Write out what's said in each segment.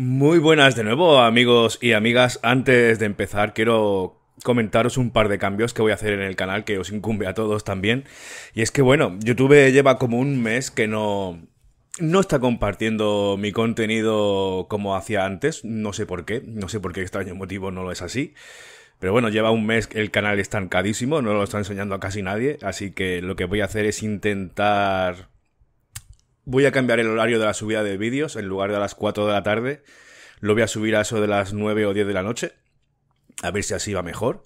Muy buenas de nuevo amigos y amigas. Antes de empezar quiero comentaros un par de cambios que voy a hacer en el canal que os incumbe a todos también. Y es que bueno, YouTube lleva como un mes que no no está compartiendo mi contenido como hacía antes, no sé por qué, no sé por qué extraño motivo no lo es así. Pero bueno, lleva un mes el canal estancadísimo, no lo está enseñando a casi nadie, así que lo que voy a hacer es intentar voy a cambiar el horario de la subida de vídeos. En lugar de a las 4 de la tarde, lo voy a subir a eso de las 9 o 10 de la noche. A ver si así va mejor.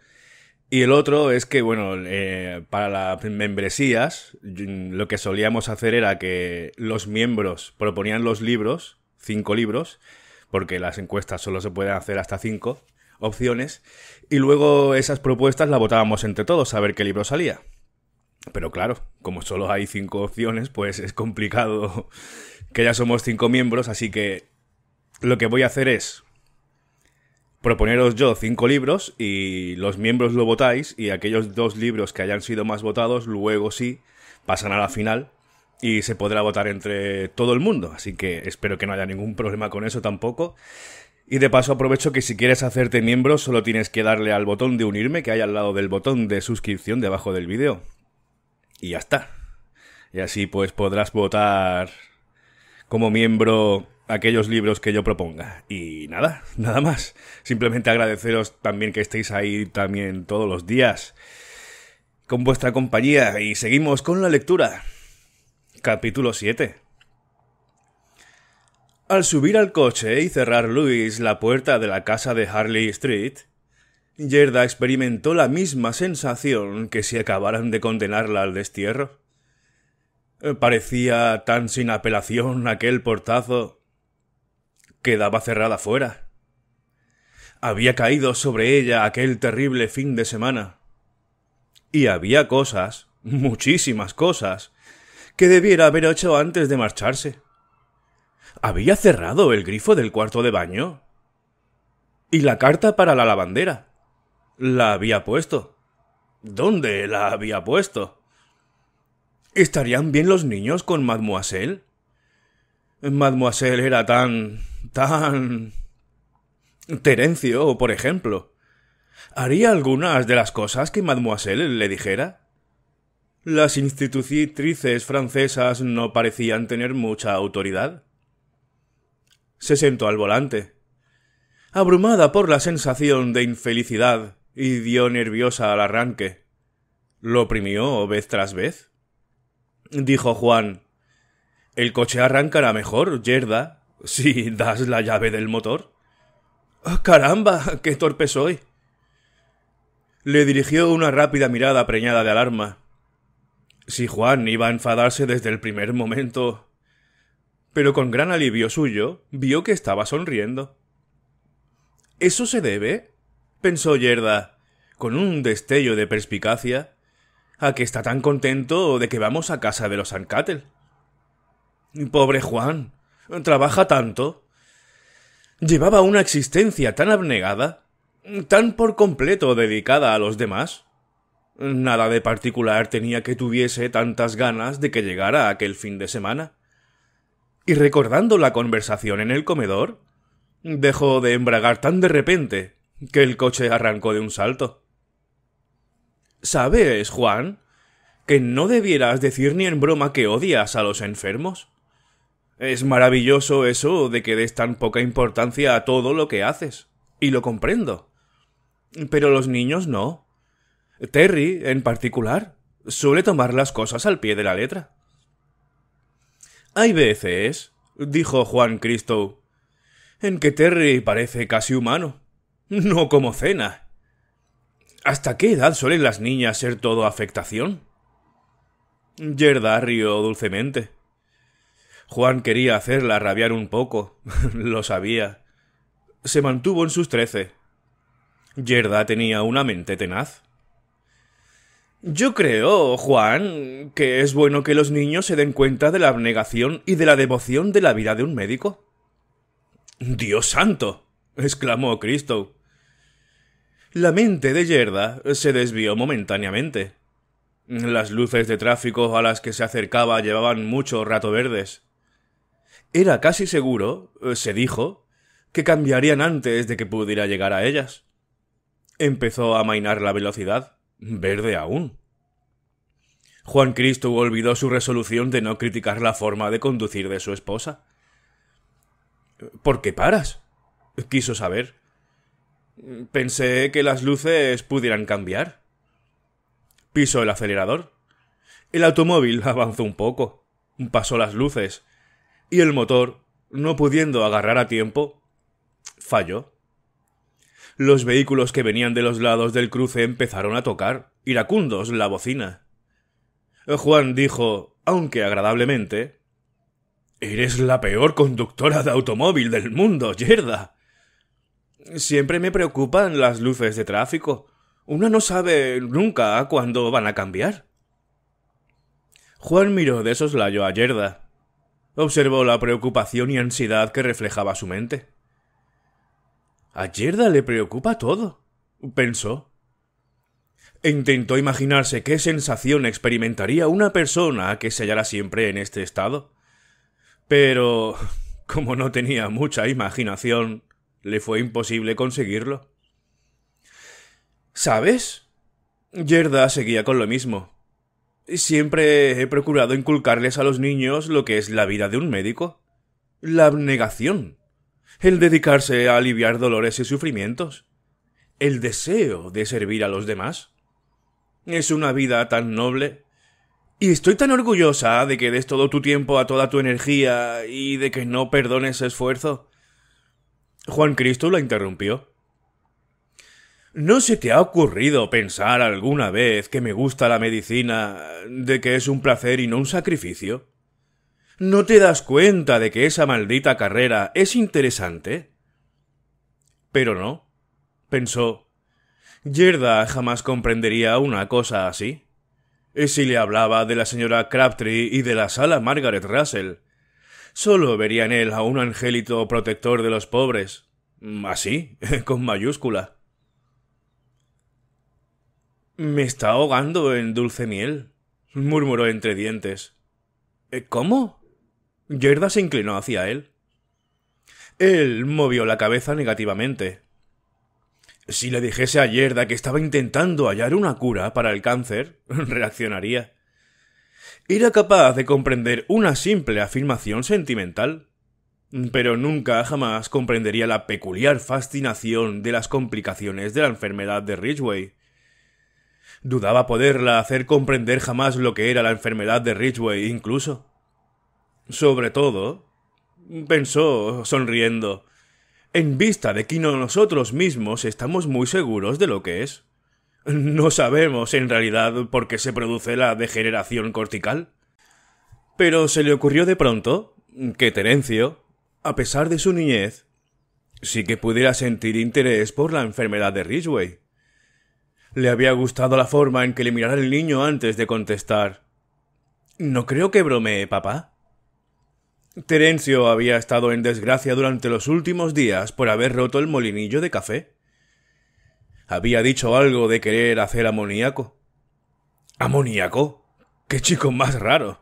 Y el otro es que, bueno, eh, para las membresías, lo que solíamos hacer era que los miembros proponían los libros, cinco libros, porque las encuestas solo se pueden hacer hasta cinco opciones, y luego esas propuestas las votábamos entre todos a ver qué libro salía. Pero claro, como solo hay cinco opciones, pues es complicado que ya somos cinco miembros, así que lo que voy a hacer es proponeros yo cinco libros y los miembros lo votáis y aquellos dos libros que hayan sido más votados luego sí pasan a la final y se podrá votar entre todo el mundo. Así que espero que no haya ningún problema con eso tampoco. Y de paso aprovecho que si quieres hacerte miembro solo tienes que darle al botón de unirme que hay al lado del botón de suscripción debajo del vídeo y ya está. Y así pues podrás votar como miembro aquellos libros que yo proponga. Y nada, nada más. Simplemente agradeceros también que estéis ahí también todos los días con vuestra compañía y seguimos con la lectura. Capítulo 7. Al subir al coche y cerrar Luis la puerta de la casa de Harley Street, Yerda experimentó la misma sensación que si acabaran de condenarla al destierro. Eh, parecía tan sin apelación aquel portazo. Quedaba cerrada fuera. Había caído sobre ella aquel terrible fin de semana. Y había cosas, muchísimas cosas, que debiera haber hecho antes de marcharse. ¿Había cerrado el grifo del cuarto de baño? ¿Y la carta para la lavandera? la había puesto? ¿Dónde la había puesto? ¿Estarían bien los niños con mademoiselle? Mademoiselle era tan... tan... Terencio, por ejemplo. ¿Haría algunas de las cosas que mademoiselle le dijera? Las institutrices francesas no parecían tener mucha autoridad. Se sentó al volante. Abrumada por la sensación de infelicidad y dio nerviosa al arranque. Lo oprimió vez tras vez. Dijo Juan El coche arrancará mejor, Yerda, si das la llave del motor. ¡Ah, ¡Caramba! ¡Qué torpe soy! Le dirigió una rápida mirada preñada de alarma. Si Juan iba a enfadarse desde el primer momento. Pero con gran alivio suyo, vio que estaba sonriendo. Eso se debe pensó Yerda, con un destello de perspicacia, a que está tan contento de que vamos a casa de los Ancatel. Pobre Juan, trabaja tanto. Llevaba una existencia tan abnegada, tan por completo dedicada a los demás. Nada de particular tenía que tuviese tantas ganas de que llegara aquel fin de semana. Y recordando la conversación en el comedor, dejó de embragar tan de repente que el coche arrancó de un salto. ¿Sabes, Juan? que no debieras decir ni en broma que odias a los enfermos. Es maravilloso eso de que des tan poca importancia a todo lo que haces. Y lo comprendo. Pero los niños no. Terry, en particular, suele tomar las cosas al pie de la letra. Hay veces, dijo Juan Cristo, en que Terry parece casi humano no como cena. ¿Hasta qué edad suelen las niñas ser todo afectación? Yerda rió dulcemente. Juan quería hacerla rabiar un poco, lo sabía. Se mantuvo en sus trece. Yerda tenía una mente tenaz. Yo creo, Juan, que es bueno que los niños se den cuenta de la abnegación y de la devoción de la vida de un médico. Dios santo. exclamó Cristo. La mente de Yerda se desvió momentáneamente. Las luces de tráfico a las que se acercaba llevaban mucho rato verdes. Era casi seguro, se dijo, que cambiarían antes de que pudiera llegar a ellas. Empezó a amainar la velocidad, verde aún. Juan Cristo olvidó su resolución de no criticar la forma de conducir de su esposa. ¿Por qué paras? quiso saber. Pensé que las luces pudieran cambiar. Piso el acelerador. El automóvil avanzó un poco, pasó las luces, y el motor, no pudiendo agarrar a tiempo, falló. Los vehículos que venían de los lados del cruce empezaron a tocar, iracundos, la bocina. Juan dijo, aunque agradablemente, Eres la peor conductora de automóvil del mundo, Yerda. Siempre me preocupan las luces de tráfico. Uno no sabe nunca cuándo van a cambiar. Juan miró de soslayo a Yerda. Observó la preocupación y ansiedad que reflejaba su mente. A Yerda le preocupa todo, pensó. intentó imaginarse qué sensación experimentaría una persona que se hallara siempre en este estado. Pero, como no tenía mucha imaginación, le fue imposible conseguirlo. ¿Sabes? Yerda seguía con lo mismo. Siempre he procurado inculcarles a los niños lo que es la vida de un médico. La abnegación. El dedicarse a aliviar dolores y sufrimientos. El deseo de servir a los demás. Es una vida tan noble. Y estoy tan orgullosa de que des todo tu tiempo a toda tu energía y de que no perdones esfuerzo. Juan Cristo la interrumpió. ¿No se te ha ocurrido pensar alguna vez que me gusta la medicina de que es un placer y no un sacrificio? ¿No te das cuenta de que esa maldita carrera es interesante? Pero no, pensó. Yerda jamás comprendería una cosa así. Si le hablaba de la señora Crabtree y de la sala Margaret Russell, solo vería en él a un angélito protector de los pobres. Así, con mayúscula. Me está ahogando en dulce miel, murmuró entre dientes. Eh, ¿Cómo? Yerda se inclinó hacia él. Él movió la cabeza negativamente. Si le dijese a Yerda que estaba intentando hallar una cura para el cáncer, reaccionaría. Era capaz de comprender una simple afirmación sentimental, pero nunca jamás comprendería la peculiar fascinación de las complicaciones de la enfermedad de Ridgway. Dudaba poderla hacer comprender jamás lo que era la enfermedad de Ridgway incluso. Sobre todo, pensó, sonriendo, en vista de que nosotros mismos estamos muy seguros de lo que es. No sabemos en realidad por qué se produce la degeneración cortical. Pero se le ocurrió de pronto que Terencio, a pesar de su niñez, sí que pudiera sentir interés por la enfermedad de Ridgway. Le había gustado la forma en que le mirara el niño antes de contestar. No creo que bromee, papá. Terencio había estado en desgracia durante los últimos días por haber roto el molinillo de café había dicho algo de querer hacer amoníaco. ¿Amoníaco? ¡Qué chico más raro!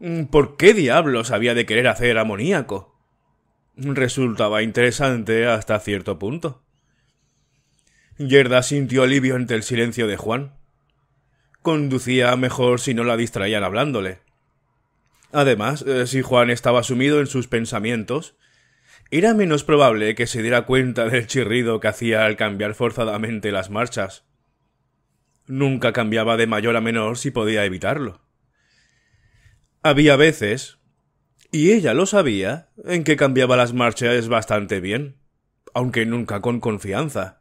Mm, ¿Por qué diablos había de querer hacer amoníaco? Resultaba interesante hasta cierto punto. Yerda sintió alivio ante el silencio de Juan. Conducía mejor si no la distraían hablándole. Además, eh, si Juan estaba sumido en sus pensamientos, era menos probable que se diera cuenta del chirrido que hacía al cambiar forzadamente las marchas. Nunca cambiaba de mayor a menor si podía evitarlo. Había veces, y ella lo sabía, en que cambiaba las marchas bastante bien, aunque nunca con confianza.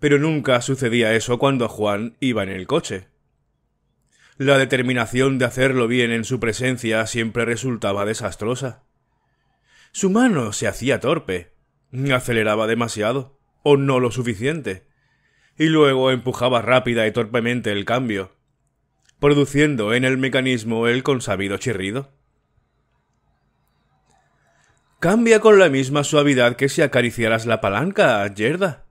Pero nunca sucedía eso cuando Juan iba en el coche. La determinación de hacerlo bien en su presencia siempre resultaba desastrosa. Su mano se hacía torpe. Aceleraba demasiado, o no lo suficiente. Y luego empujaba rápida y torpemente el cambio, produciendo en el mecanismo el consabido chirrido. Cambia con la misma suavidad que si acariciaras la palanca, Yerda.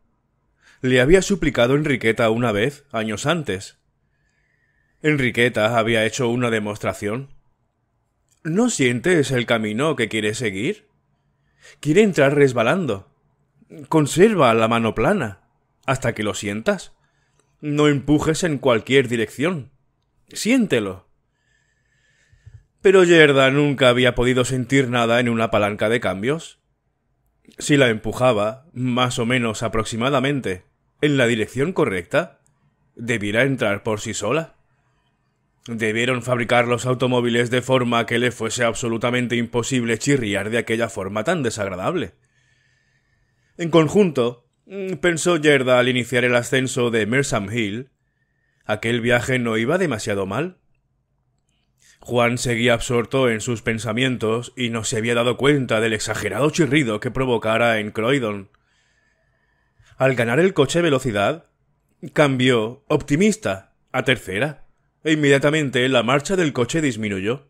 Le había suplicado Enriqueta una vez, años antes. Enriqueta había hecho una demostración. ¿No sientes el camino que quieres seguir? Quiere entrar resbalando. Conserva la mano plana hasta que lo sientas. No empujes en cualquier dirección. Siéntelo. Pero Yerda nunca había podido sentir nada en una palanca de cambios. Si la empujaba, más o menos aproximadamente, en la dirección correcta, debiera entrar por sí sola. Debieron fabricar los automóviles de forma que le fuese absolutamente imposible chirriar de aquella forma tan desagradable. En conjunto, mm, pensó Yerda al iniciar el ascenso de Mersham Hill, aquel viaje no iba demasiado mal. Juan seguía absorto en sus pensamientos y no se había dado cuenta del exagerado chirrido que provocara en Croydon. Al ganar el coche velocidad, cambió, optimista, a tercera e inmediatamente la marcha del coche disminuyó.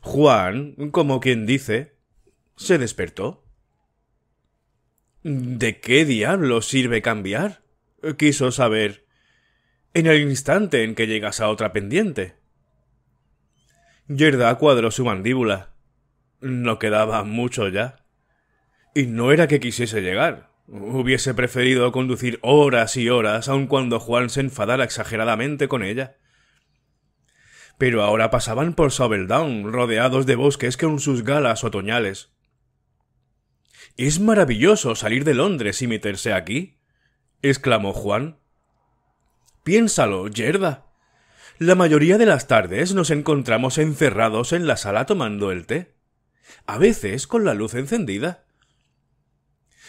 Juan, como quien dice, se despertó. ¿De qué diablo sirve cambiar? quiso saber en el instante en que llegas a otra pendiente. Yerda cuadró su mandíbula. No quedaba mucho ya. Y no era que quisiese llegar. Hubiese preferido conducir horas y horas, aun cuando Juan se enfadara exageradamente con ella pero ahora pasaban por Down, rodeados de bosques con sus galas otoñales. Es maravilloso salir de Londres y meterse aquí, exclamó Juan. Piénsalo, Yerda. La mayoría de las tardes nos encontramos encerrados en la sala tomando el té, a veces con la luz encendida.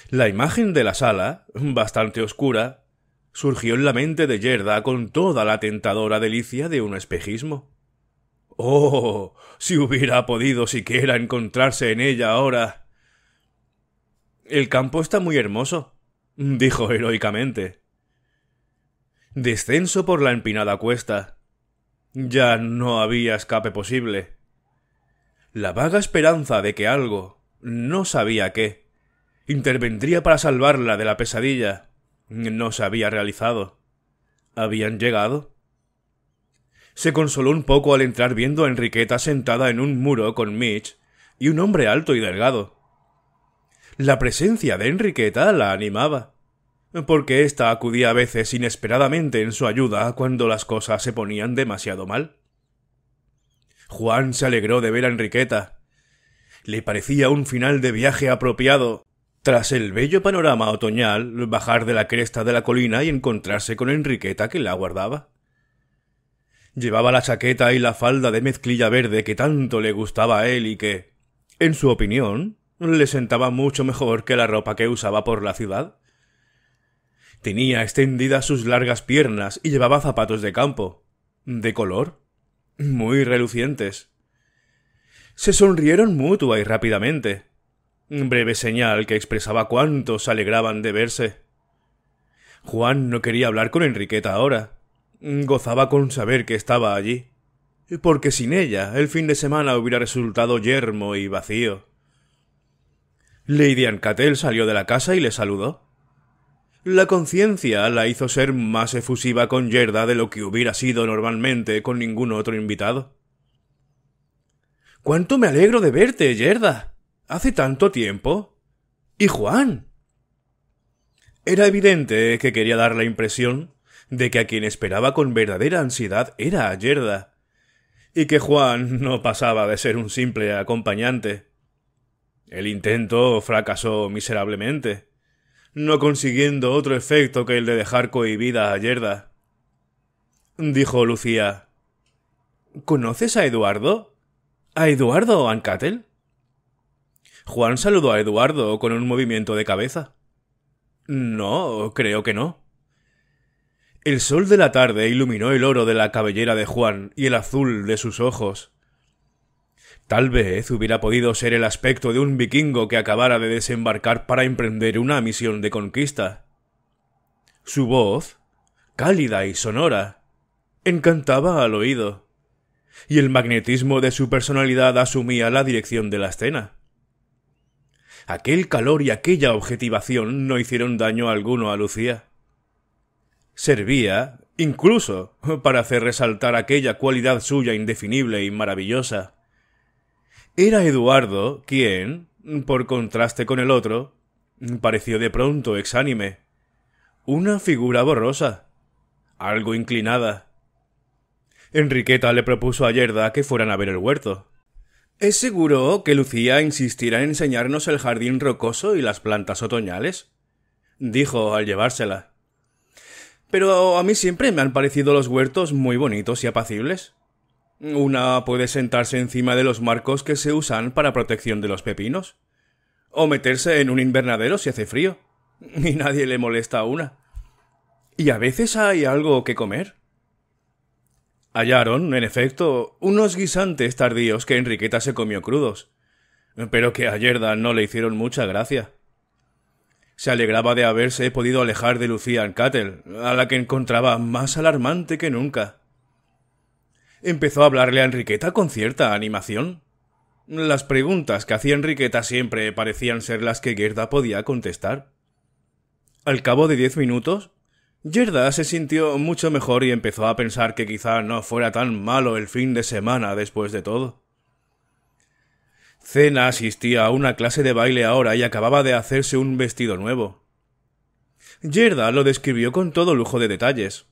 La imagen de la sala, bastante oscura, surgió en la mente de Yerda con toda la tentadora delicia de un espejismo. Oh, si hubiera podido siquiera encontrarse en ella ahora. El campo está muy hermoso, dijo heroicamente. Descenso por la empinada cuesta. Ya no había escape posible. La vaga esperanza de que algo, no sabía qué, intervendría para salvarla de la pesadilla, no se había realizado. ¿Habían llegado? Se consoló un poco al entrar viendo a Enriqueta sentada en un muro con Mitch y un hombre alto y delgado. La presencia de Enriqueta la animaba, porque ésta acudía a veces inesperadamente en su ayuda cuando las cosas se ponían demasiado mal. Juan se alegró de ver a Enriqueta. Le parecía un final de viaje apropiado, tras el bello panorama otoñal, bajar de la cresta de la colina y encontrarse con Enriqueta que la guardaba. Llevaba la chaqueta y la falda de mezclilla verde que tanto le gustaba a él y que, en su opinión, le sentaba mucho mejor que la ropa que usaba por la ciudad. Tenía extendidas sus largas piernas y llevaba zapatos de campo, de color, muy relucientes. Se sonrieron mutua y rápidamente, breve señal que expresaba cuánto se alegraban de verse. Juan no quería hablar con Enriqueta ahora. Gozaba con saber que estaba allí, porque sin ella el fin de semana hubiera resultado yermo y vacío. Lady Ancatel salió de la casa y le saludó. La conciencia la hizo ser más efusiva con Yerda de lo que hubiera sido normalmente con ningún otro invitado. ¡Cuánto me alegro de verte, Yerda! Hace tanto tiempo. ¿Y Juan? Era evidente que quería dar la impresión de que a quien esperaba con verdadera ansiedad era a Yerda, y que Juan no pasaba de ser un simple acompañante. El intento fracasó miserablemente, no consiguiendo otro efecto que el de dejar cohibida a Yerda. Dijo Lucía. ¿Conoces a Eduardo? ¿A Eduardo Ancatel? Juan saludó a Eduardo con un movimiento de cabeza. No, creo que no. El sol de la tarde iluminó el oro de la cabellera de Juan y el azul de sus ojos. Tal vez hubiera podido ser el aspecto de un vikingo que acabara de desembarcar para emprender una misión de conquista. Su voz, cálida y sonora, encantaba al oído, y el magnetismo de su personalidad asumía la dirección de la escena. Aquel calor y aquella objetivación no hicieron daño alguno a Lucía servía incluso para hacer resaltar aquella cualidad suya indefinible y maravillosa. Era Eduardo quien, por contraste con el otro, pareció de pronto exánime. Una figura borrosa, algo inclinada. Enriqueta le propuso a Yerda que fueran a ver el huerto. ¿Es seguro que Lucía insistirá en enseñarnos el jardín rocoso y las plantas otoñales? dijo al llevársela. Pero a mí siempre me han parecido los huertos muy bonitos y apacibles. Una puede sentarse encima de los marcos que se usan para protección de los pepinos. O meterse en un invernadero si hace frío. Y nadie le molesta a una. Y a veces hay algo que comer. Hallaron, en efecto, unos guisantes tardíos que Enriqueta se comió crudos, pero que a Yerda no le hicieron mucha gracia. Se alegraba de haberse podido alejar de Lucía Cattle, a la que encontraba más alarmante que nunca. Empezó a hablarle a Enriqueta con cierta animación. Las preguntas que hacía Enriqueta siempre parecían ser las que Gerda podía contestar. Al cabo de diez minutos, Gerda se sintió mucho mejor y empezó a pensar que quizá no fuera tan malo el fin de semana después de todo. Cena asistía a una clase de baile ahora y acababa de hacerse un vestido nuevo. Yerda lo describió con todo lujo de detalles.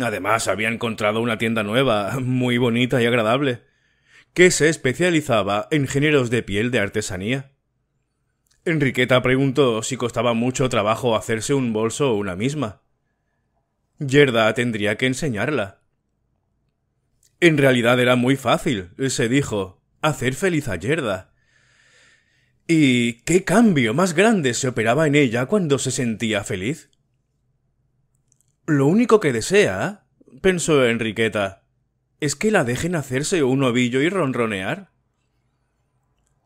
Además, había encontrado una tienda nueva, muy bonita y agradable, que se especializaba en géneros de piel de artesanía. Enriqueta preguntó si costaba mucho trabajo hacerse un bolso o una misma. Yerda tendría que enseñarla. En realidad era muy fácil, se dijo, hacer feliz a Yerda. ¿Y qué cambio más grande se operaba en ella cuando se sentía feliz? Lo único que desea, pensó Enriqueta, es que la dejen hacerse un ovillo y ronronear.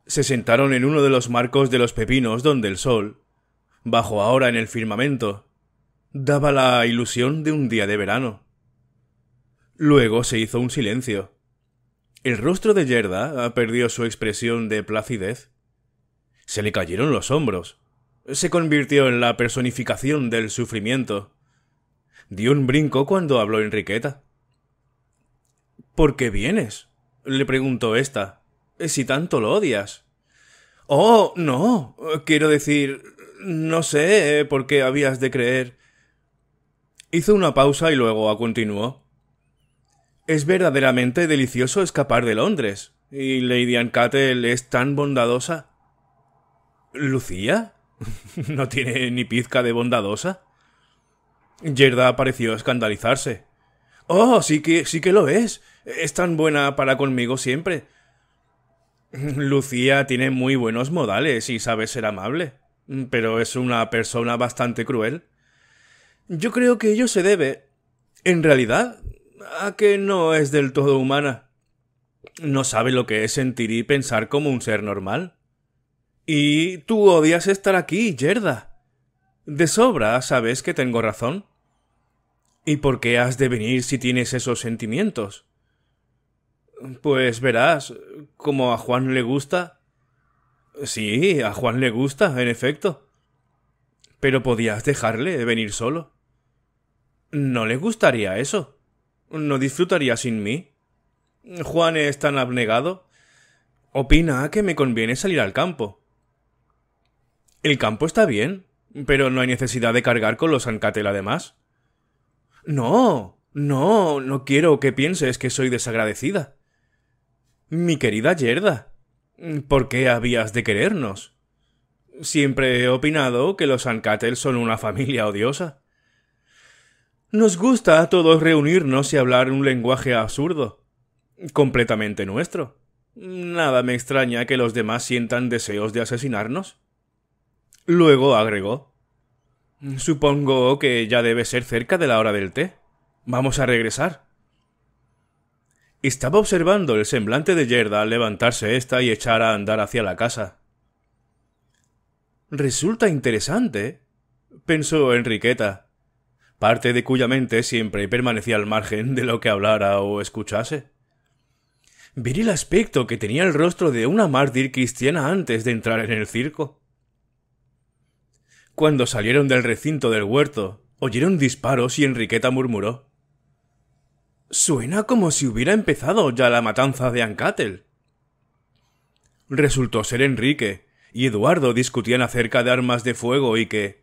Se sentaron en uno de los marcos de los pepinos donde el sol, bajo ahora en el firmamento, daba la ilusión de un día de verano. Luego se hizo un silencio. El rostro de Yerda ha perdido su expresión de placidez. Se le cayeron los hombros. Se convirtió en la personificación del sufrimiento. Dio un brinco cuando habló Enriqueta. ¿Por qué vienes? le preguntó ésta. Si tanto lo odias. Oh, no. Quiero decir. No sé por qué habías de creer. Hizo una pausa y luego continuó. Es verdaderamente delicioso escapar de Londres. ¿Y Lady Ancatel es tan bondadosa? ¿Lucía? ¿No tiene ni pizca de bondadosa? Gerda pareció escandalizarse. Oh, sí que, sí que lo es. Es tan buena para conmigo siempre. Lucía tiene muy buenos modales y sabe ser amable, pero es una persona bastante cruel. Yo creo que ello se debe. En realidad, ¿A ah, que no es del todo humana? ¿No sabe lo que es sentir y pensar como un ser normal? Y tú odias estar aquí, Yerda. De sobra sabes que tengo razón. ¿Y por qué has de venir si tienes esos sentimientos? Pues verás, como a Juan le gusta. Sí, a Juan le gusta, en efecto. Pero podías dejarle venir solo. No le gustaría eso. ¿No disfrutaría sin mí? ¿Juan es tan abnegado? Opina que me conviene salir al campo. El campo está bien, pero no hay necesidad de cargar con los Ancatel además. No, no, no quiero que pienses que soy desagradecida. Mi querida Yerda, ¿por qué habías de querernos? Siempre he opinado que los Ancatel son una familia odiosa. Nos gusta a todos reunirnos y hablar un lenguaje absurdo. Completamente nuestro. Nada me extraña que los demás sientan deseos de asesinarnos. Luego agregó. Supongo que ya debe ser cerca de la hora del té. Vamos a regresar. Estaba observando el semblante de Yerda al levantarse ésta y echar a andar hacia la casa. Resulta interesante, pensó Enriqueta parte de cuya mente siempre permanecía al margen de lo que hablara o escuchase. el aspecto que tenía el rostro de una mártir cristiana antes de entrar en el circo. Cuando salieron del recinto del huerto, oyeron disparos y Enriqueta murmuró. Suena como si hubiera empezado ya la matanza de Ancatel. Resultó ser Enrique, y Eduardo discutían acerca de armas de fuego y que,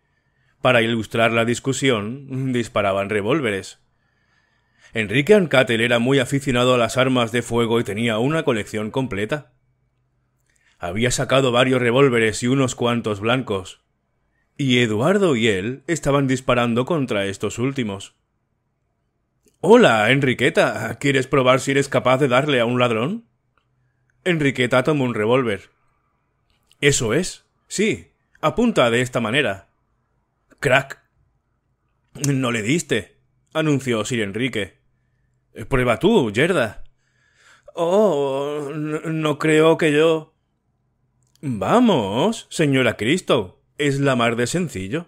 para ilustrar la discusión, disparaban revólveres. Enrique Ancatel era muy aficionado a las armas de fuego y tenía una colección completa. Había sacado varios revólveres y unos cuantos blancos. Y Eduardo y él estaban disparando contra estos últimos. Hola, Enriqueta. ¿Quieres probar si eres capaz de darle a un ladrón? Enriqueta tomó un revólver. Eso es. Sí. Apunta de esta manera. Crack. No le diste, anunció Sir Enrique. Eh, prueba tú, Yerda. Oh, no, creo que yo. Vamos, señora Cristo, es la mar de sencillo.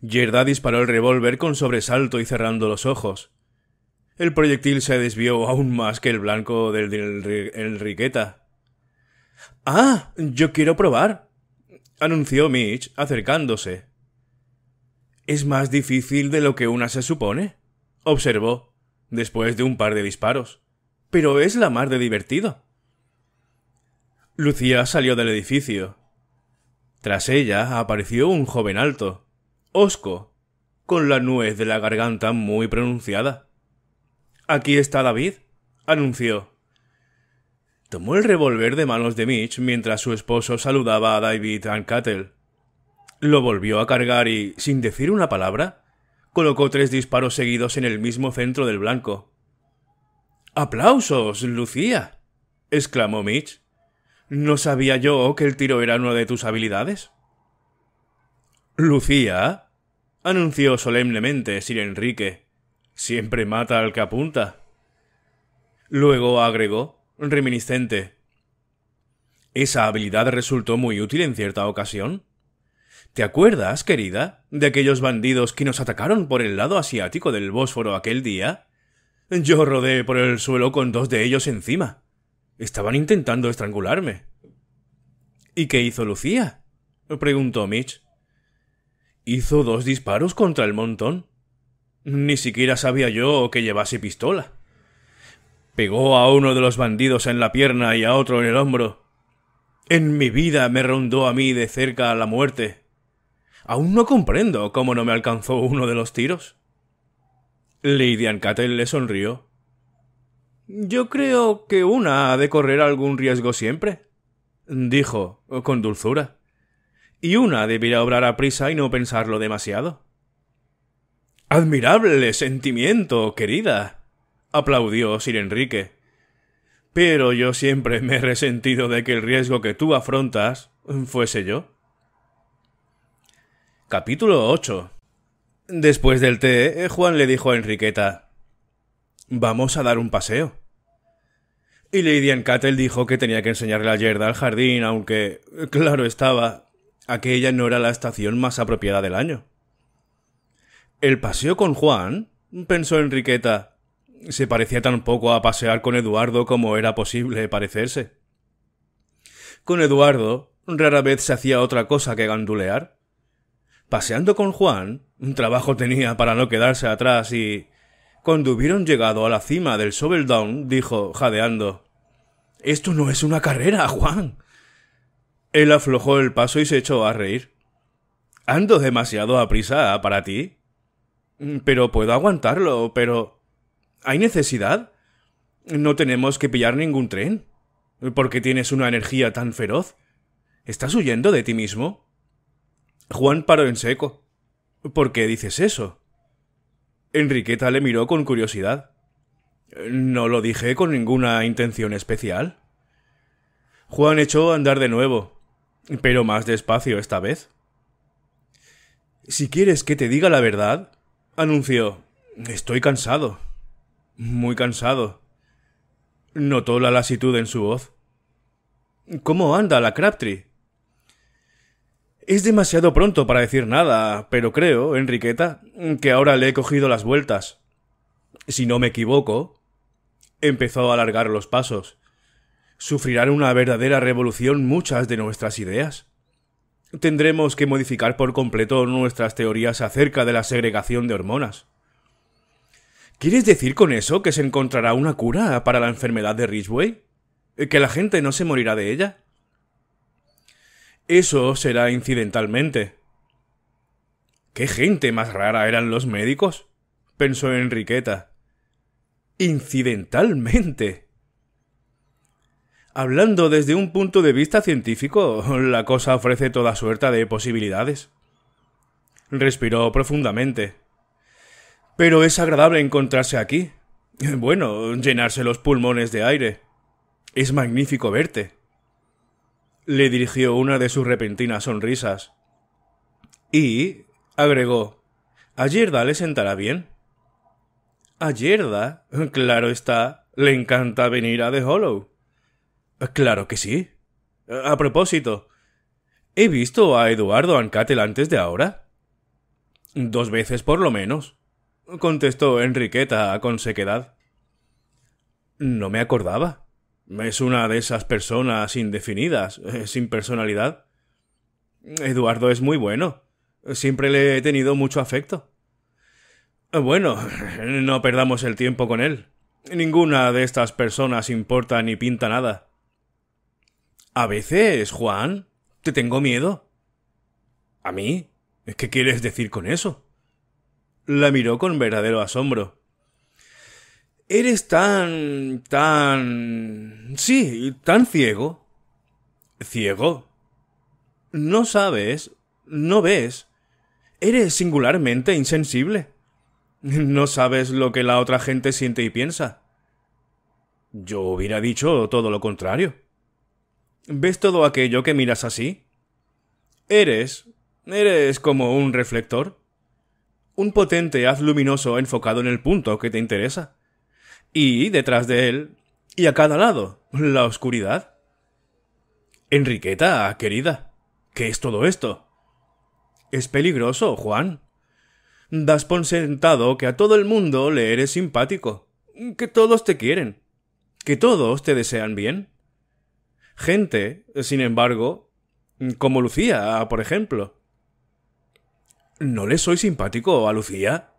Yerda disparó el revólver con sobresalto y cerrando los ojos. El proyectil se desvió aún más que el blanco del, de Enriqueta. Ah, yo quiero probar, anunció Mitch, acercándose. Es más difícil de lo que una se supone, observó, después de un par de disparos. Pero es la mar de divertido. Lucía salió del edificio. Tras ella apareció un joven alto, osco, con la nuez de la garganta muy pronunciada. Aquí está David, anunció. Tomó el revólver de manos de Mitch mientras su esposo saludaba a David Cattle. Lo volvió a cargar y, sin decir una palabra, colocó tres disparos seguidos en el mismo centro del blanco. ¡Aplausos, Lucía! exclamó Mitch. ¿No sabía yo que el tiro era una de tus habilidades? Lucía, anunció solemnemente Sir Enrique, siempre mata al que apunta. Luego agregó reminiscente. Esa habilidad resultó muy útil en cierta ocasión. ¿Te acuerdas, querida, de aquellos bandidos que nos atacaron por el lado asiático del Bósforo aquel día? Yo rodé por el suelo con dos de ellos encima. Estaban intentando estrangularme. ¿Y qué hizo Lucía? preguntó Mitch. Hizo dos disparos contra el montón. Ni siquiera sabía yo que llevase pistola. Pegó a uno de los bandidos en la pierna y a otro en el hombro. En mi vida me rondó a mí de cerca a la muerte. Aún no comprendo cómo no me alcanzó uno de los tiros. Lady Ancatel le sonrió. Yo creo que una ha de correr algún riesgo siempre, dijo con dulzura. Y una debiera obrar a prisa y no pensarlo demasiado. Admirable sentimiento, querida, aplaudió Sir Enrique. Pero yo siempre me he resentido de que el riesgo que tú afrontas fuese yo. Capítulo 8. Después del té, Juan le dijo a Enriqueta Vamos a dar un paseo. Y Lady Ancattle dijo que tenía que enseñarle a Yerda al jardín, aunque, claro estaba, aquella no era la estación más apropiada del año. El paseo con Juan, pensó Enriqueta, se parecía tan poco a pasear con Eduardo como era posible parecerse. Con Eduardo rara vez se hacía otra cosa que gandulear. Paseando con Juan, un trabajo tenía para no quedarse atrás y... Cuando hubieron llegado a la cima del Down, dijo, jadeando, Esto no es una carrera, Juan. Él aflojó el paso y se echó a reír. Ando demasiado prisa para ti. Pero puedo aguantarlo, pero... ¿Hay necesidad? No tenemos que pillar ningún tren. ¿Por qué tienes una energía tan feroz? ¿Estás huyendo de ti mismo? Juan paró en seco. ¿Por qué dices eso? Enriqueta le miró con curiosidad. No lo dije con ninguna intención especial. Juan echó a andar de nuevo, pero más despacio esta vez. Si quieres que te diga la verdad, anunció, estoy cansado. Muy cansado. Notó la lasitud en su voz. ¿Cómo anda la Crabtree? Es demasiado pronto para decir nada, pero creo, Enriqueta, que ahora le he cogido las vueltas. Si no me equivoco, empezó a alargar los pasos. Sufrirán una verdadera revolución muchas de nuestras ideas. Tendremos que modificar por completo nuestras teorías acerca de la segregación de hormonas. ¿Quieres decir con eso que se encontrará una cura para la enfermedad de Ridgway? Eh, ¿Que la gente no se morirá de ella? Eso será incidentalmente. ¿Qué gente más rara eran los médicos? pensó Enriqueta. Incidentalmente. Hablando desde un punto de vista científico, la cosa ofrece toda suerte de posibilidades. Respiró profundamente. Pero es agradable encontrarse aquí. Bueno, llenarse los pulmones de aire. Es magnífico verte. Le dirigió una de sus repentinas sonrisas. Y agregó ¿A Yerda le sentará bien? A claro está, le encanta venir a The Hollow. Claro que sí. A propósito, ¿he visto a Eduardo Ancatel antes de ahora? Dos veces por lo menos contestó Enriqueta con sequedad. No me acordaba. Es una de esas personas indefinidas, eh, sin personalidad. Eduardo es muy bueno. Siempre le he tenido mucho afecto. Bueno, no perdamos el tiempo con él. Ninguna de estas personas importa ni pinta nada. A veces, Juan, te tengo miedo. ¿A mí? ¿Qué quieres decir con eso? la miró con verdadero asombro. Eres tan... tan... sí, tan ciego. ¿Ciego? No sabes, no ves. Eres singularmente insensible. No sabes lo que la otra gente siente y piensa. Yo hubiera dicho todo lo contrario. ¿Ves todo aquello que miras así? Eres... eres como un reflector un potente haz luminoso enfocado en el punto que te interesa. Y detrás de él, y a cada lado, la oscuridad. Enriqueta, querida, ¿qué es todo esto? Es peligroso, Juan. Das por sentado que a todo el mundo le eres simpático, que todos te quieren, que todos te desean bien. Gente, sin embargo, como Lucía, por ejemplo, ¿No le soy simpático a Lucía?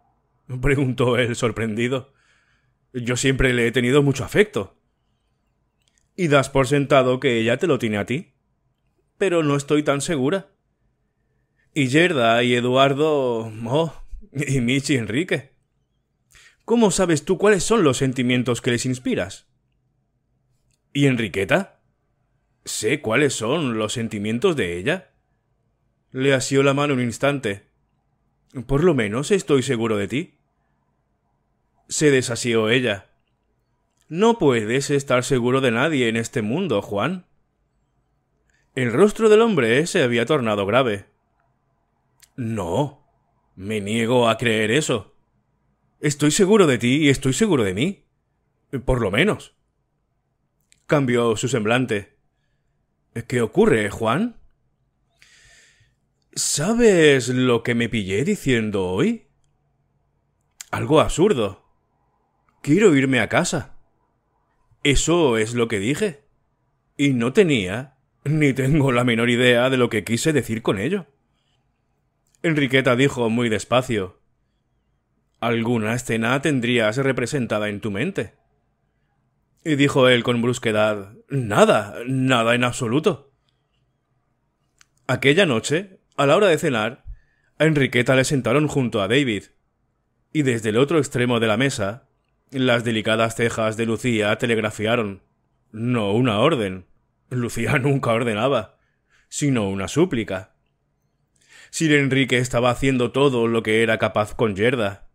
preguntó él sorprendido. Yo siempre le he tenido mucho afecto. Y das por sentado que ella te lo tiene a ti. Pero no estoy tan segura. Y Gerda y Eduardo. Oh, y Michi y Enrique. ¿Cómo sabes tú cuáles son los sentimientos que les inspiras? ¿Y Enriqueta? Sé cuáles son los sentimientos de ella. Le asió la mano un instante. Por lo menos estoy seguro de ti. Se desasió ella. No puedes estar seguro de nadie en este mundo, Juan. El rostro del hombre se había tornado grave. No. Me niego a creer eso. Estoy seguro de ti y estoy seguro de mí. Por lo menos. Cambió su semblante. ¿Qué ocurre, Juan? ¿Sabes lo que me pillé diciendo hoy? Algo absurdo. Quiero irme a casa. Eso es lo que dije. Y no tenía, ni tengo la menor idea de lo que quise decir con ello. Enriqueta dijo muy despacio. Alguna escena tendrías representada en tu mente. Y dijo él con brusquedad Nada, nada en absoluto. Aquella noche a la hora de cenar, a Enriqueta le sentaron junto a David, y desde el otro extremo de la mesa, las delicadas cejas de Lucía telegrafiaron no una orden. Lucía nunca ordenaba, sino una súplica. Sir Enrique estaba haciendo todo lo que era capaz con Yerda,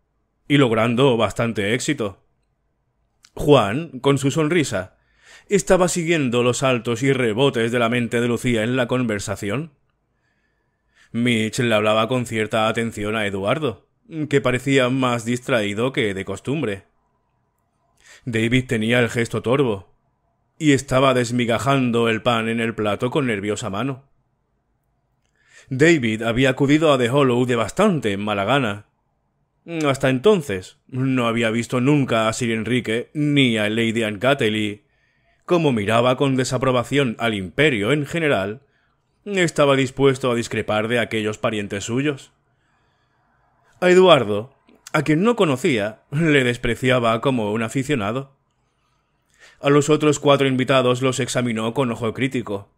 y logrando bastante éxito. Juan, con su sonrisa, estaba siguiendo los saltos y rebotes de la mente de Lucía en la conversación. Mitch le hablaba con cierta atención a Eduardo, que parecía más distraído que de costumbre. David tenía el gesto torvo, y estaba desmigajando el pan en el plato con nerviosa mano. David había acudido a The Hollow de bastante mala gana. Hasta entonces no había visto nunca a Sir Enrique ni a Lady Anne como miraba con desaprobación al imperio en general estaba dispuesto a discrepar de aquellos parientes suyos. A Eduardo, a quien no conocía, le despreciaba como un aficionado. A los otros cuatro invitados los examinó con ojo crítico.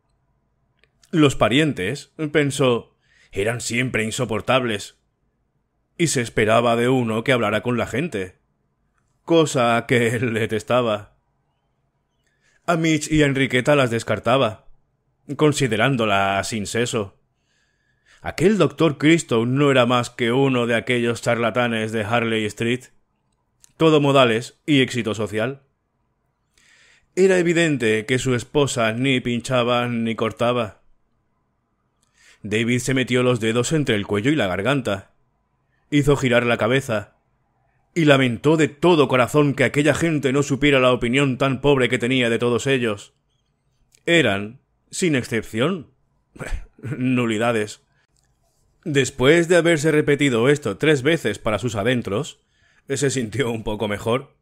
Los parientes, pensó, eran siempre insoportables. Y se esperaba de uno que hablara con la gente. Cosa que él detestaba. A Mitch y a Enriqueta las descartaba considerándola sin seso. Aquel doctor Cristo no era más que uno de aquellos charlatanes de Harley Street, todo modales y éxito social. Era evidente que su esposa ni pinchaba ni cortaba. David se metió los dedos entre el cuello y la garganta, hizo girar la cabeza, y lamentó de todo corazón que aquella gente no supiera la opinión tan pobre que tenía de todos ellos. Eran, sin excepción. Nulidades. Después de haberse repetido esto tres veces para sus adentros, se sintió un poco mejor.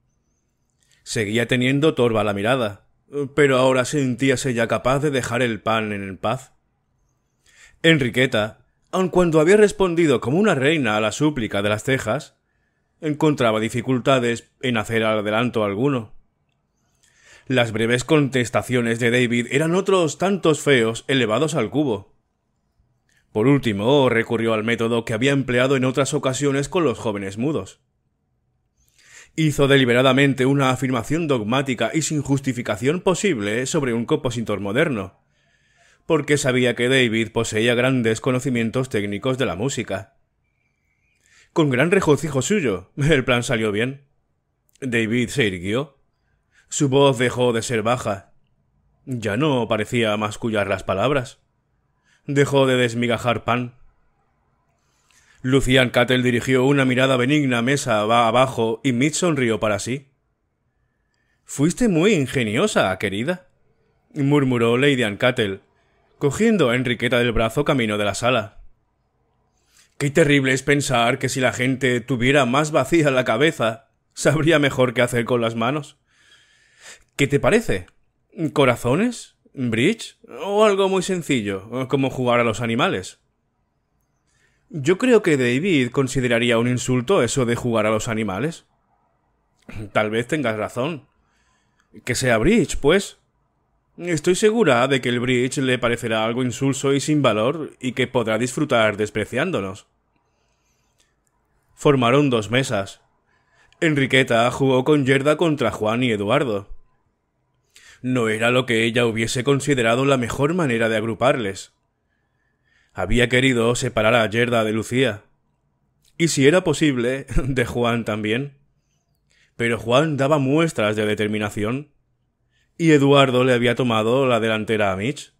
Seguía teniendo torva la mirada, pero ahora sentíase ya capaz de dejar el pan en el paz. Enriqueta, aun cuando había respondido como una reina a la súplica de las cejas, encontraba dificultades en hacer adelanto alguno. Las breves contestaciones de David eran otros tantos feos elevados al cubo. Por último, recurrió al método que había empleado en otras ocasiones con los jóvenes mudos. Hizo deliberadamente una afirmación dogmática y sin justificación posible sobre un compositor moderno, porque sabía que David poseía grandes conocimientos técnicos de la música. Con gran regocijo suyo, el plan salió bien. David se irguió, su voz dejó de ser baja. Ya no parecía mascullar las palabras. Dejó de desmigajar pan. Lucian Cattel dirigió una mirada benigna mesa abajo y Mitch sonrió para sí. Fuiste muy ingeniosa, querida, murmuró Lady Ancattel, cogiendo a Enriqueta del brazo camino de la sala. Qué terrible es pensar que si la gente tuviera más vacía la cabeza, sabría mejor qué hacer con las manos. ¿Qué te parece? ¿Corazones? ¿Bridge? ¿O algo muy sencillo, como jugar a los animales? Yo creo que David consideraría un insulto eso de jugar a los animales. Tal vez tengas razón. Que sea bridge, pues. Estoy segura de que el bridge le parecerá algo insulso y sin valor y que podrá disfrutar despreciándonos. Formaron dos mesas. Enriqueta jugó con Yerda contra Juan y Eduardo no era lo que ella hubiese considerado la mejor manera de agruparles. Había querido separar a Yerda de Lucía, y si era posible, de Juan también. Pero Juan daba muestras de determinación, y Eduardo le había tomado la delantera a Mitch.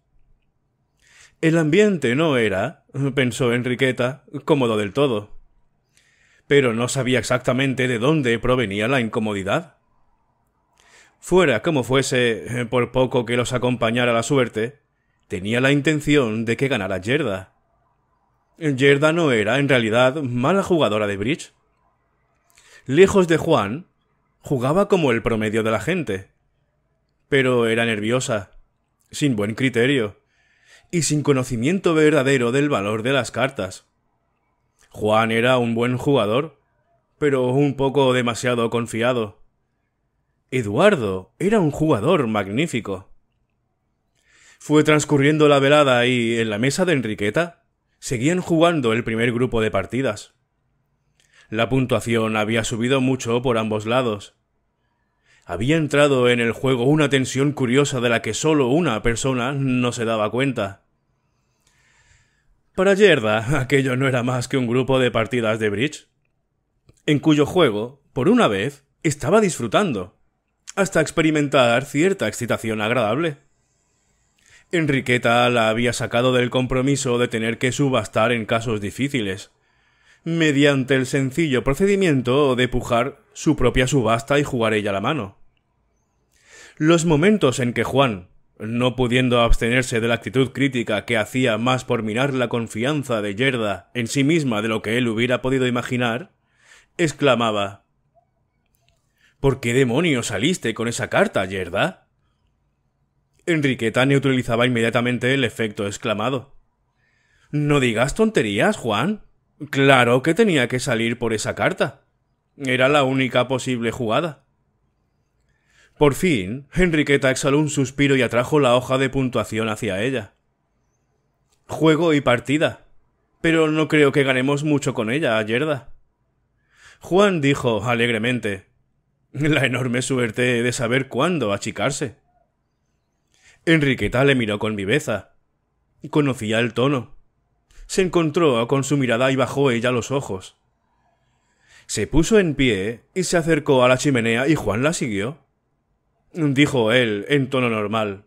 El ambiente no era, pensó Enriqueta, cómodo del todo. Pero no sabía exactamente de dónde provenía la incomodidad. Fuera como fuese, eh, por poco que los acompañara la suerte, tenía la intención de que ganara Yerda. Yerda no era, en realidad, mala jugadora de bridge. Lejos de Juan, jugaba como el promedio de la gente. Pero era nerviosa, sin buen criterio, y sin conocimiento verdadero del valor de las cartas. Juan era un buen jugador, pero un poco demasiado confiado. Eduardo era un jugador magnífico. Fue transcurriendo la velada y, en la mesa de Enriqueta, seguían jugando el primer grupo de partidas. La puntuación había subido mucho por ambos lados. Había entrado en el juego una tensión curiosa de la que solo una persona no se daba cuenta. Para Yerda, aquello no era más que un grupo de partidas de bridge, en cuyo juego, por una vez, estaba disfrutando hasta experimentar cierta excitación agradable. Enriqueta la había sacado del compromiso de tener que subastar en casos difíciles, mediante el sencillo procedimiento de pujar su propia subasta y jugar ella la mano. Los momentos en que Juan, no pudiendo abstenerse de la actitud crítica que hacía más por mirar la confianza de Yerda en sí misma de lo que él hubiera podido imaginar, exclamaba ¿Por qué demonios saliste con esa carta, Yerda? Enriqueta neutralizaba inmediatamente el efecto exclamado. No digas tonterías, Juan. Claro que tenía que salir por esa carta. Era la única posible jugada. Por fin, Enriqueta exhaló un suspiro y atrajo la hoja de puntuación hacia ella. Juego y partida. Pero no creo que ganemos mucho con ella, Yerda. Juan dijo alegremente La enorme suerte de saber cuándo achicarse. Enriqueta le miró con viveza. Conocía el tono. Se encontró con su mirada y bajó ella los ojos. Se puso en pie y se acercó a la chimenea y Juan la siguió. Dijo él en tono normal.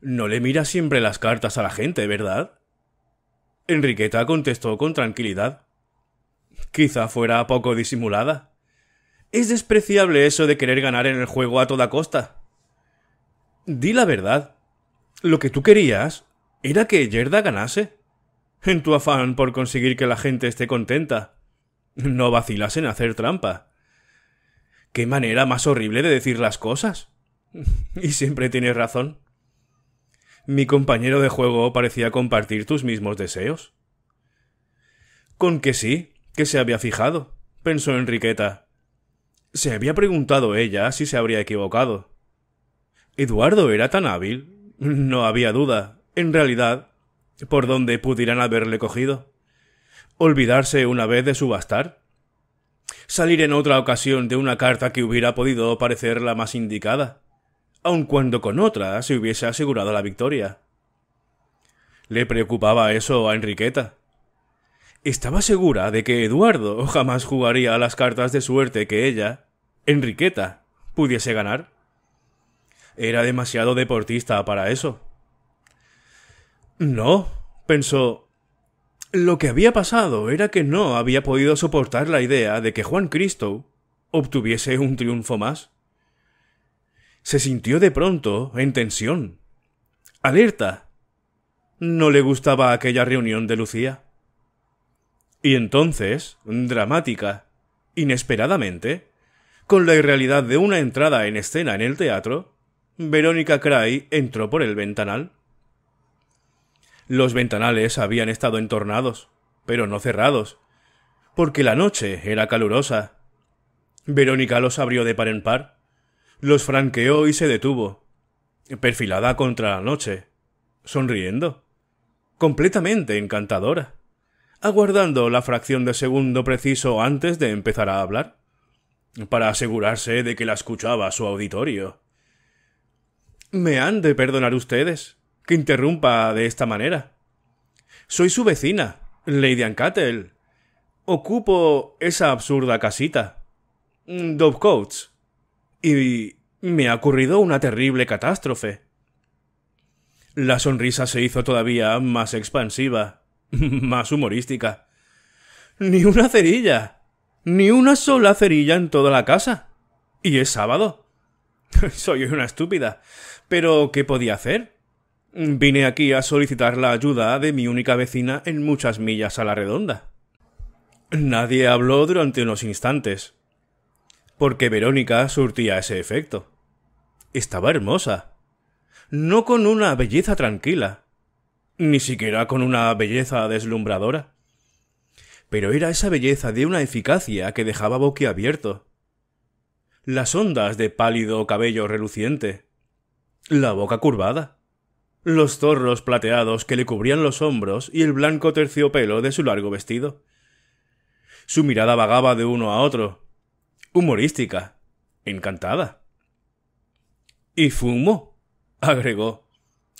No le mira siempre las cartas a la gente, ¿verdad? Enriqueta contestó con tranquilidad. Quizá fuera poco disimulada. Es despreciable eso de querer ganar en el juego a toda costa. Di la verdad. Lo que tú querías era que Yerda ganase. En tu afán por conseguir que la gente esté contenta. No vacilas en hacer trampa. Qué manera más horrible de decir las cosas. y siempre tienes razón. Mi compañero de juego parecía compartir tus mismos deseos. Con que sí, que se había fijado, pensó Enriqueta, se había preguntado ella si se habría equivocado. Eduardo era tan hábil. No había duda, en realidad, por dónde pudieran haberle cogido. Olvidarse una vez de subastar. Salir en otra ocasión de una carta que hubiera podido parecer la más indicada, aun cuando con otra se hubiese asegurado la victoria. Le preocupaba eso a Enriqueta. Estaba segura de que Eduardo jamás jugaría a las cartas de suerte que ella, Enriqueta, pudiese ganar. Era demasiado deportista para eso. No, pensó. Lo que había pasado era que no había podido soportar la idea de que Juan Cristo obtuviese un triunfo más. Se sintió de pronto en tensión. Alerta. No le gustaba aquella reunión de Lucía. Y entonces, dramática, inesperadamente, con la irrealidad de una entrada en escena en el teatro, Verónica Cray entró por el ventanal. Los ventanales habían estado entornados, pero no cerrados, porque la noche era calurosa. Verónica los abrió de par en par, los franqueó y se detuvo, perfilada contra la noche, sonriendo, completamente encantadora aguardando la fracción de segundo preciso antes de empezar a hablar, para asegurarse de que la escuchaba su auditorio. Me han de perdonar ustedes que interrumpa de esta manera. Soy su vecina, Lady Ancattle. Ocupo esa absurda casita. Dovecoats. Y me ha ocurrido una terrible catástrofe. La sonrisa se hizo todavía más expansiva más humorística. Ni una cerilla. Ni una sola cerilla en toda la casa. Y es sábado. Soy una estúpida. Pero, ¿qué podía hacer? Vine aquí a solicitar la ayuda de mi única vecina en muchas millas a la redonda. Nadie habló durante unos instantes, porque Verónica surtía ese efecto. Estaba hermosa, no con una belleza tranquila, ni siquiera con una belleza deslumbradora. Pero era esa belleza de una eficacia que dejaba boquiabierto. Las ondas de pálido cabello reluciente, la boca curvada, los zorros plateados que le cubrían los hombros y el blanco terciopelo de su largo vestido. Su mirada vagaba de uno a otro, humorística, encantada. Y fumo, agregó,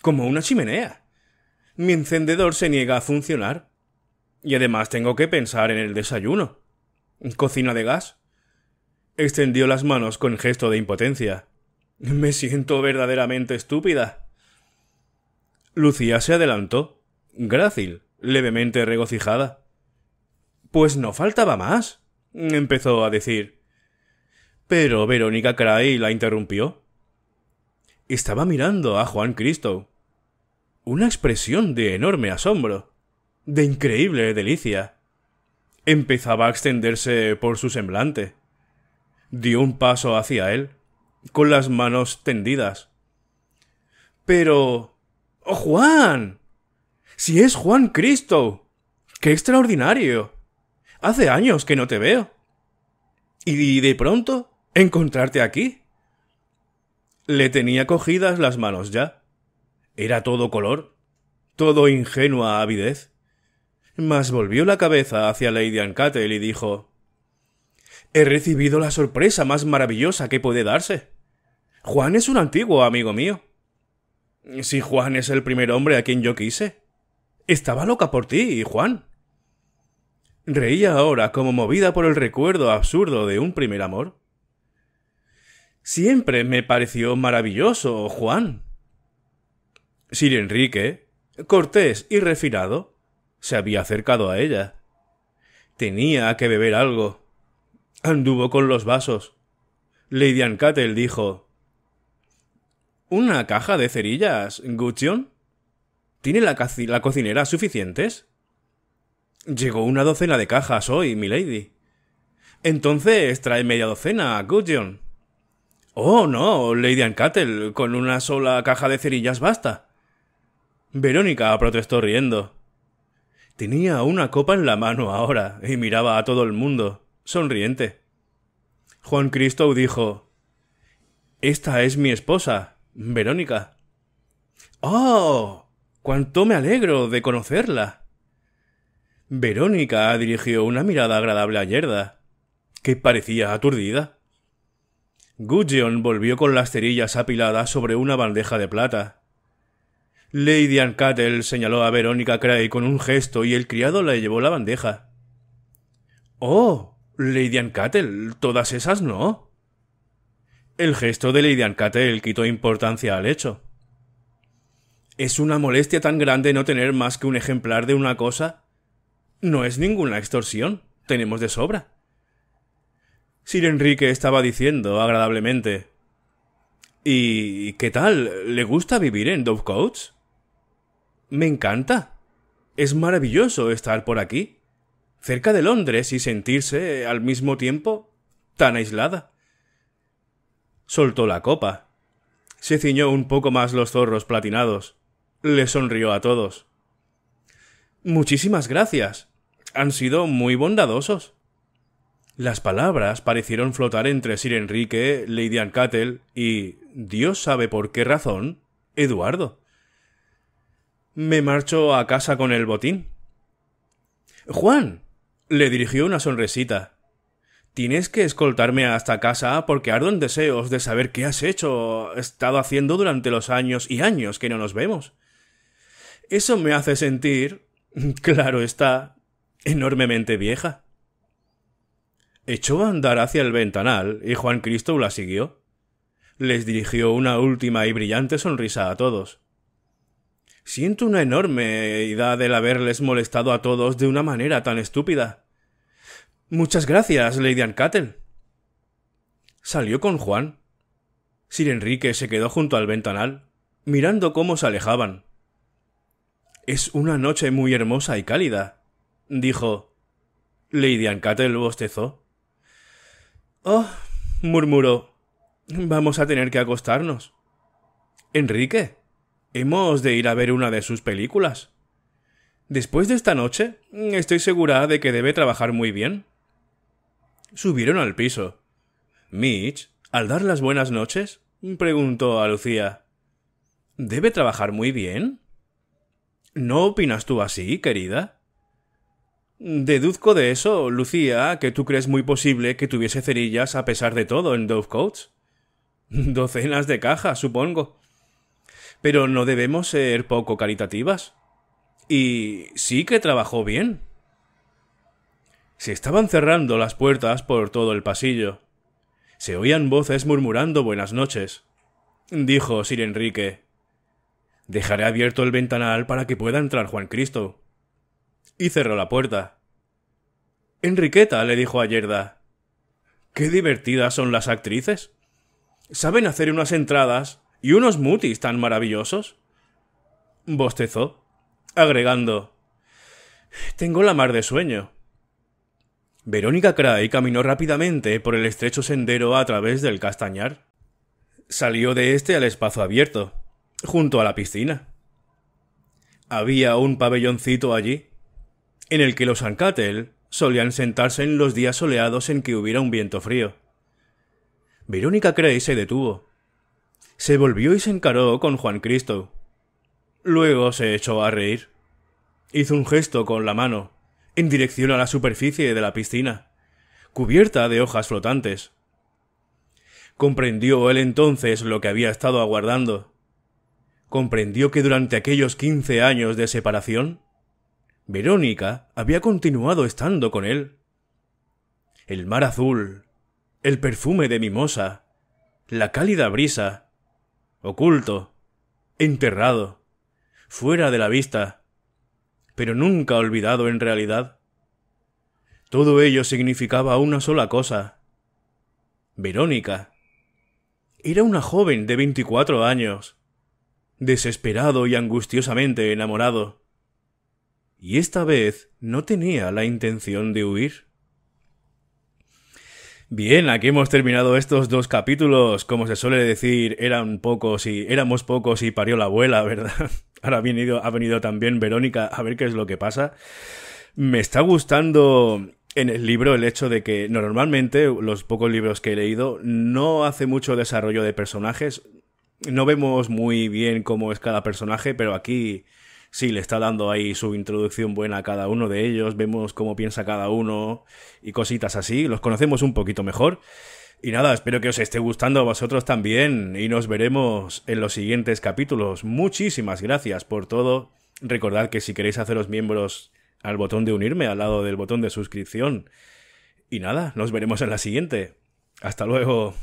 como una chimenea mi encendedor se niega a funcionar. Y además tengo que pensar en el desayuno. ¿Cocina de gas? Extendió las manos con gesto de impotencia. Me siento verdaderamente estúpida. Lucía se adelantó, grácil, levemente regocijada. Pues no faltaba más, empezó a decir. Pero Verónica Cray la interrumpió. Estaba mirando a Juan Cristo, una expresión de enorme asombro, de increíble delicia. Empezaba a extenderse por su semblante. Dio un paso hacia él, con las manos tendidas. Pero... ¡Oh, Juan! Si es Juan Cristo. ¡Qué extraordinario! Hace años que no te veo. Y de pronto, encontrarte aquí. Le tenía cogidas las manos ya. ¿Era todo color? ¿Todo ingenua avidez? Mas volvió la cabeza hacia Lady Ancatel y dijo He recibido la sorpresa más maravillosa que puede darse. Juan es un antiguo amigo mío. Si Juan es el primer hombre a quien yo quise. Estaba loca por ti, Juan. Reía ahora como movida por el recuerdo absurdo de un primer amor. Siempre me pareció maravilloso, Juan, Sir Enrique, cortés y refinado, se había acercado a ella. Tenía que beber algo. Anduvo con los vasos. Lady Ancatel dijo ¿Una caja de cerillas, Guccion? ¿Tiene la, cocinera suficientes? Llegó una docena de cajas hoy, milady. Entonces trae media docena, Gudjon. Oh, no, Lady Ancatel, con una sola caja de cerillas basta. Verónica protestó riendo. Tenía una copa en la mano ahora y miraba a todo el mundo, sonriente. Juan Cristo dijo Esta es mi esposa, Verónica. ¡Oh! ¡Cuánto me alegro de conocerla! Verónica dirigió una mirada agradable a Yerda, que parecía aturdida. Gudgeon volvió con las cerillas apiladas sobre una bandeja de plata. Lady Cattle, señaló a Verónica Cray con un gesto y el criado le llevó la bandeja. Oh, Lady Ancattle, todas esas no. El gesto de Lady Ancattle quitó importancia al hecho. ¿Es una molestia tan grande no tener más que un ejemplar de una cosa? No es ninguna extorsión, tenemos de sobra. Sir Enrique estaba diciendo agradablemente. ¿Y qué tal? ¿Le gusta vivir en Dovecoats? Me encanta. Es maravilloso estar por aquí, cerca de Londres y sentirse al mismo tiempo tan aislada. Soltó la copa. Se ciñó un poco más los zorros platinados. Le sonrió a todos. Muchísimas gracias. Han sido muy bondadosos. Las palabras parecieron flotar entre Sir Enrique, Lady Ancattle y, Dios sabe por qué razón, Eduardo. Me marcho a casa con el botín. Juan. le dirigió una sonrisita. Tienes que escoltarme hasta casa porque ardo en deseos de saber qué has hecho, estado haciendo durante los años y años que no nos vemos. Eso me hace sentir, claro está, enormemente vieja. Echó a andar hacia el ventanal y Juan Cristo la siguió. Les dirigió una última y brillante sonrisa a todos. Siento una enorme edad el haberles molestado a todos de una manera tan estúpida. Muchas gracias, Lady Ancattle. Salió con Juan. Sir Enrique se quedó junto al ventanal, mirando cómo se alejaban. Es una noche muy hermosa y cálida, dijo. Lady Ancattle bostezó. Oh, murmuró. Vamos a tener que acostarnos. Enrique, Hemos de ir a ver una de sus películas. Después de esta noche, estoy segura de que debe trabajar muy bien. Subieron al piso. Mitch, al dar las buenas noches, preguntó a Lucía. ¿Debe trabajar muy bien? ¿No opinas tú así, querida? Deduzco de eso, Lucía, que tú crees muy posible que tuviese cerillas a pesar de todo en Dovecoats. Docenas de cajas, supongo pero no debemos ser poco caritativas. Y sí que trabajó bien. Se estaban cerrando las puertas por todo el pasillo. Se oían voces murmurando buenas noches. Dijo Sir Enrique. Dejaré abierto el ventanal para que pueda entrar Juan Cristo. Y cerró la puerta. Enriqueta le dijo a Yerda. Qué divertidas son las actrices. Saben hacer unas entradas y unos mutis tan maravillosos. Bostezó, agregando Tengo la mar de sueño. Verónica Cray caminó rápidamente por el estrecho sendero a través del castañar. Salió de este al espacio abierto, junto a la piscina. Había un pabelloncito allí, en el que los ancatel solían sentarse en los días soleados en que hubiera un viento frío. Verónica Cray se detuvo se volvió y se encaró con Juan Cristo. Luego se echó a reír. Hizo un gesto con la mano, en dirección a la superficie de la piscina, cubierta de hojas flotantes. Comprendió él entonces lo que había estado aguardando. Comprendió que durante aquellos quince años de separación, Verónica había continuado estando con él. El mar azul, el perfume de mimosa, la cálida brisa, oculto, enterrado, fuera de la vista, pero nunca olvidado en realidad. Todo ello significaba una sola cosa. Verónica. Era una joven de veinticuatro años, desesperado y angustiosamente enamorado. Y esta vez no tenía la intención de huir. Bien, aquí hemos terminado estos dos capítulos. Como se suele decir, eran pocos y éramos pocos y parió la abuela, ¿verdad? Ahora ha venido, ha venido también Verónica a ver qué es lo que pasa. Me está gustando en el libro el hecho de que normalmente los pocos libros que he leído no hace mucho desarrollo de personajes. No vemos muy bien cómo es cada personaje, pero aquí sí le está dando ahí su introducción buena a cada uno de ellos, vemos cómo piensa cada uno y cositas así, los conocemos un poquito mejor. Y nada, espero que os esté gustando a vosotros también y nos veremos en los siguientes capítulos. Muchísimas gracias por todo. Recordad que si queréis haceros miembros al botón de unirme al lado del botón de suscripción. Y nada, nos veremos en la siguiente. Hasta luego.